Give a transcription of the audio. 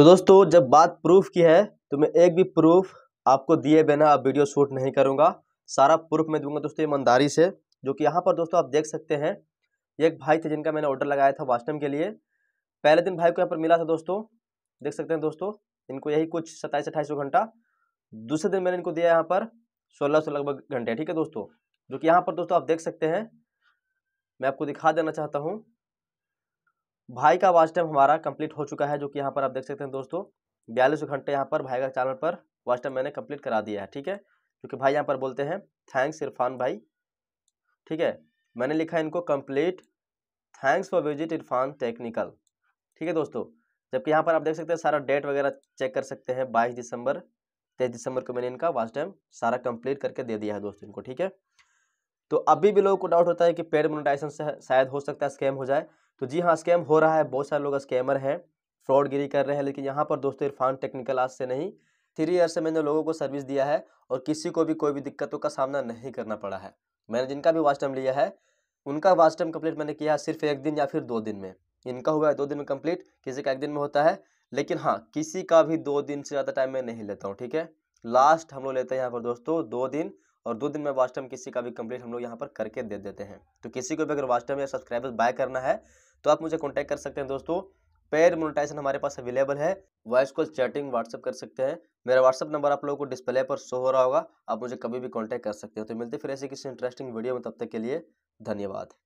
तो दोस्तों जब बात प्रूफ की है तो मैं एक भी प्रूफ आपको दिए बिना आप वीडियो शूट नहीं करूँगा सारा प्रूफ मैं दूंगा दोस्तों ईमानदारी से जो कि यहाँ पर दोस्तों आप देख सकते हैं एक भाई थे जिनका मैंने ऑर्डर लगाया था वास्टम के लिए पहले दिन भाई को यहाँ पर मिला था दोस्तों देख सकते हैं दोस्तों इनको यही कुछ सत्ताईस अट्ठाईस सौ घंटा दूसरे दिन मैंने इनको दिया यहाँ पर सोलह सौ लगभग घंटे ठीक है दोस्तों जो कि यहाँ पर दोस्तों आप देख सकते हैं मैं आपको दिखा देना चाहता हूँ भाई का वाच टाइम हमारा कंप्लीट हो चुका है जो कि यहाँ पर आप देख सकते हैं दोस्तों बयालीस घंटे यहाँ पर भाई का चैनल पर वाच टाइम मैंने कंप्लीट करा दिया है ठीक है क्योंकि भाई यहाँ पर बोलते हैं थैंक्स इरफान भाई ठीक है मैंने लिखा है इनको complete thanks for visit Irfan technical ठीक है दोस्तों जबकि यहाँ पर आप देख सकते हैं सारा डेट वगैरह चेक कर सकते हैं बाईस दिसंबर तेईस दिसंबर को मैंने इनका वाच टाइम सारा कंप्लीट करके दे दिया है दोस्तों इनको ठीक है तो अभी भी लोगों को डाउट होता है कि पेड मोनेटाइजेशन से शायद हो सकता है स्कैम हो जाए तो जी हाँ स्कैम हो रहा है बहुत सारे लोग स्कैमर हैं फ्रॉडगिरी कर रहे हैं लेकिन यहाँ पर दोस्तों इरफान टेक्निकल आज से नहीं थ्री ईयर से मैंने लोगों को सर्विस दिया है और किसी को भी कोई भी दिक्कतों का सामना नहीं करना पड़ा है मैंने जिनका भी वाच टाइम लिया है उनका वाच टाइम मैंने किया है सिर्फ एक दिन या फिर दो दिन में इनका हुआ है दो दिन में कम्प्लीट किसी का एक दिन में होता है लेकिन हाँ किसी का भी दो दिन से ज़्यादा टाइम मैं नहीं लेता हूँ ठीक है लास्ट हम लोग लेते हैं यहाँ पर दोस्तों दो दिन और दो दिन में वास्टम किसी का भी कंप्लीट हम लोग यहाँ पर करके दे देते हैं तो किसी को भी अगर वास्ट टाइम या सब्सक्राइबर बाय करना है तो आप मुझे कॉन्टैक्ट कर सकते हैं दोस्तों पेयर मोनिटाइजेशन हमारे पास अवेलेबल है वॉइस कॉल चैटिंग व्हाट्सअप कर सकते हैं मेरा व्हाट्सअप नंबर आप लोगों को डिस्प्ले पर शो हो रहा होगा आप मुझे कभी भी कॉन्टैक्ट कर सकते हो तो मिलते फिर ऐसे किसी इंटरेस्टिंग वीडियो में तब तक के लिए धन्यवाद